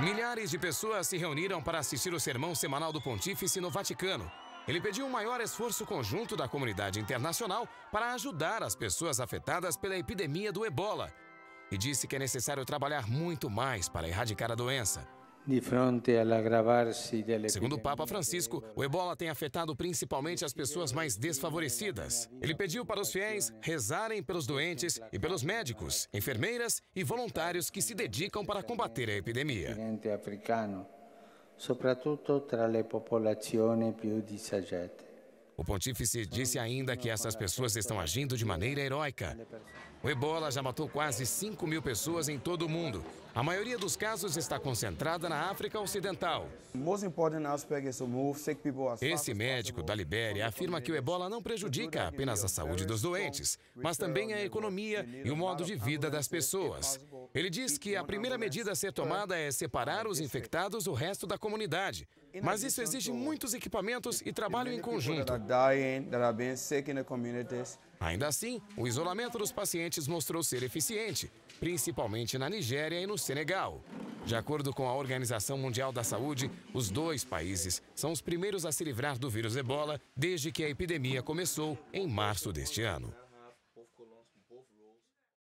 Milhares de pessoas se reuniram para assistir o sermão semanal do Pontífice no Vaticano. Ele pediu um maior esforço conjunto da comunidade internacional para ajudar as pessoas afetadas pela epidemia do ebola e disse que é necessário trabalhar muito mais para erradicar a doença. Segundo o Papa Francisco, o ebola tem afetado principalmente as pessoas mais desfavorecidas. Ele pediu para os fiéis rezarem pelos doentes e pelos médicos, enfermeiras e voluntários que se dedicam para combater a epidemia. O pontífice disse ainda que essas pessoas estão agindo de maneira heróica. O ebola já matou quase 5 mil pessoas em todo o mundo a maioria dos casos está concentrada na África Ocidental. Esse médico da Libéria afirma que o ebola não prejudica apenas a saúde dos doentes, mas também a economia e o modo de vida das pessoas. Ele diz que a primeira medida a ser tomada é separar os infectados do resto da comunidade, mas isso exige muitos equipamentos e trabalho em conjunto. Ainda assim, o isolamento dos pacientes mostrou ser eficiente principalmente na Nigéria e no Senegal. De acordo com a Organização Mundial da Saúde, os dois países são os primeiros a se livrar do vírus ebola desde que a epidemia começou em março deste ano.